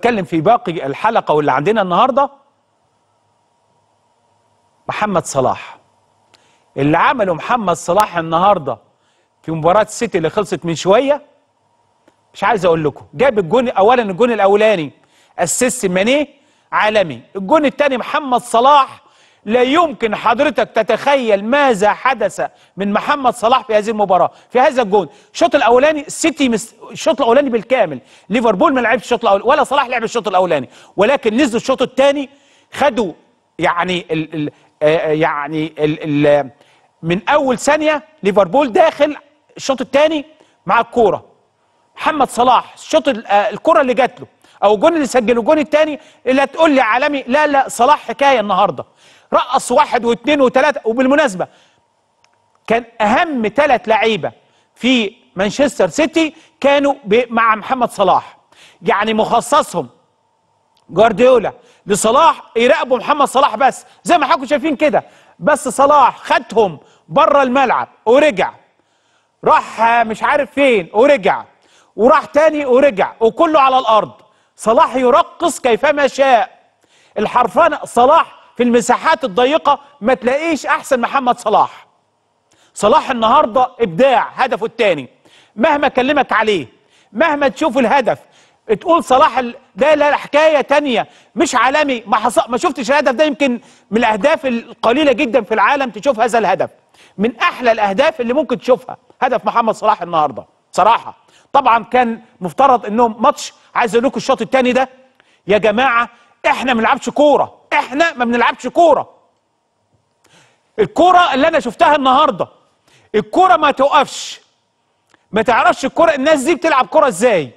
بتكلم في باقي الحلقه واللي عندنا النهارده محمد صلاح اللي عمله محمد صلاح النهارده في مباراه السيتي اللي خلصت من شويه مش عايز اقول لكم جاب الجون اولا الجون الاولاني اسيست ماني عالمي الجون الثاني محمد صلاح لا يمكن حضرتك تتخيل ماذا حدث من محمد صلاح في هذه المباراه في هذا الجون الشوط الاولاني السيتي مس... الشوط الاولاني بالكامل ليفربول ما لعبش الشوط الاول ولا صلاح لعب الشوط الاولاني ولكن نزلوا الشوط الثاني خدوا يعني ال... ال... يعني ال... ال... من اول ثانيه ليفربول داخل الشوط الثاني مع الكوره محمد صلاح الشوط الكره اللي جات له او الجون اللي سجله الجون الثاني اللي هتقول لي عالمي لا لا صلاح حكايه النهارده رقص واحد واثنين وثلاثه وبالمناسبه كان اهم ثلاث لعيبه في مانشستر سيتي كانوا مع محمد صلاح يعني مخصصهم جوارديولا لصلاح يراقبوا محمد صلاح بس زي ما حضراتكم شايفين كده بس صلاح خدهم بره الملعب ورجع راح مش عارف فين ورجع وراح تاني ورجع وكله على الارض صلاح يرقص كيفما شاء الحرفنه صلاح في المساحات الضيقة ما تلاقيش أحسن محمد صلاح صلاح النهاردة إبداع هدفه الثاني مهما كلمك عليه مهما تشوف الهدف تقول صلاح ده لا حكاية تانية مش عالمي ما, حص... ما شفتش الهدف ده يمكن من الأهداف القليلة جدا في العالم تشوف هذا الهدف من أحلى الأهداف اللي ممكن تشوفها هدف محمد صلاح النهاردة صراحة طبعا كان مفترض انهم ماتش عايز اقول لكم الشوط الثاني ده يا جماعه احنا ما بنلعبش كوره احنا ما بنلعبش كوره الكوره اللي انا شفتها النهارده الكوره ما توقفش ما تعرفش الكوره الناس دي بتلعب كوره ازاي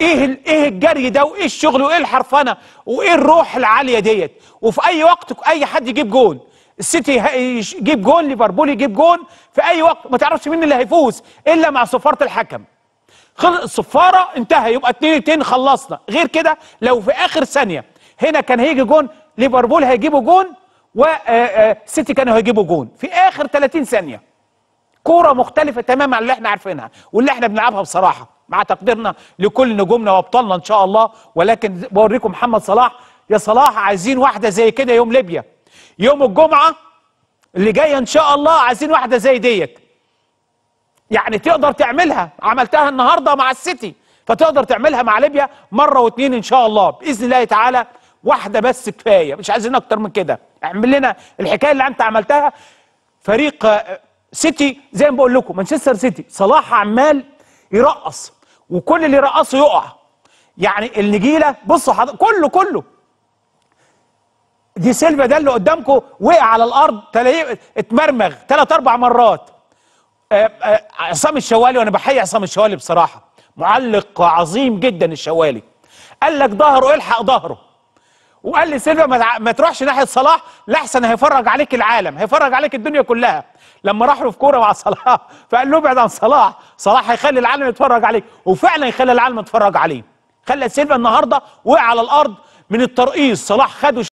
ايه ايه الجري ده وايه الشغل وايه الحرفنه وايه الروح العاليه ديت وفي اي وقت اي حد يجيب جون السيتي يجيب جون ليفربول يجيب جون في اي وقت ما تعرفش مين اللي هيفوز الا مع صفاره الحكم خلص الصفاره انتهى يبقى 2 2 خلصنا غير كده لو في اخر ثانيه هنا كان هيجي جون ليفربول هيجيبوا جون وسيتي آه، آه، كانوا هيجيبوا جون في اخر 30 ثانيه كوره مختلفه تماما عن اللي احنا عارفينها واللي احنا بنلعبها بصراحه مع تقديرنا لكل نجومنا وابطالنا ان شاء الله ولكن بوريكم محمد صلاح يا صلاح عايزين واحده زي كده يوم ليبيا يوم الجمعه اللي جايه ان شاء الله عايزين واحده زي ديت يعني تقدر تعملها عملتها النهارده مع السيتي فتقدر تعملها مع ليبيا مره واتنين ان شاء الله باذن الله تعالى واحده بس كفايه مش عايزين اكتر من كده اعمل لنا الحكايه اللي انت عملتها فريق آه، سيتي زي ما بقول لكم مانشستر سيتي صلاح عمال يرقص وكل اللي يرقصه يقع يعني النجيله بصوا حض... كله كله دي سيلفا ده اللي قدامكم وقع على الارض تلاقيه اتمرمغ ثلاث اربع مرات آه، آه، عصام الشوالي وانا بحيي عصام الشوالي بصراحه معلق عظيم جدا الشوالي قال لك ظهره الحق ظهره وقال لي سيلفا ما, تروحش ناحيه صلاح لاحسن هيفرج عليك العالم هيفرج عليك الدنيا كلها لما راح له في كوره مع صلاح فقال له ابعد عن صلاح صلاح هيخلي العالم يتفرج عليك وفعلا يخلي العالم يتفرج عليه خلى سيلفا النهارده وقع على الارض من الترقيص صلاح خده